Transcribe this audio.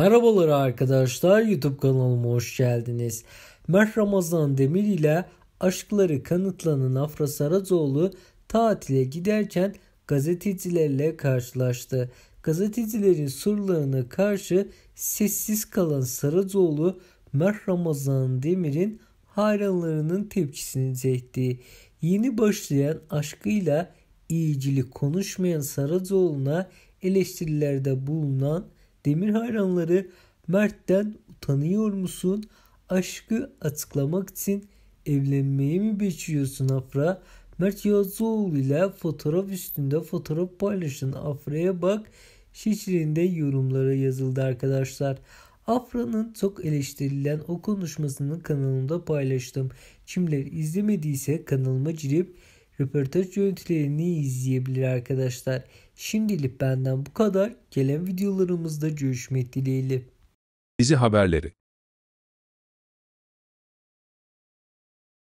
Merhabalar arkadaşlar YouTube kanalıma hoş geldiniz. Mert Ramazan Demir ile aşkları kanıtlanan Afra Saracoğlu tatile giderken gazetecilerle karşılaştı. Gazetecilerin sorularına karşı sessiz kalan Saracoğlu Mert Ramazan Demir'in hayranlarının tepkisini çekti. Yeni başlayan aşkıyla iyicilik konuşmayan Saracoğlu'na eleştirilerde bulunan Demir hayranları Mert'ten utanıyor musun? Aşkı açıklamak için evlenmeye mi geçiyorsun Afra? Mert Yazıoğlu ile fotoğraf üstünde fotoğraf paylaşın. Afra'ya bak şişirinde yorumlara yazıldı arkadaşlar. Afra'nın çok eleştirilen o konuşmasını kanalımda paylaştım. Kimler izlemediyse kanalıma girip Röportaj görüntülerini izleyebilir arkadaşlar. Şimdilik benden bu kadar. Gelen videolarımızda görüşmek dileğiyle. Bizi haberleri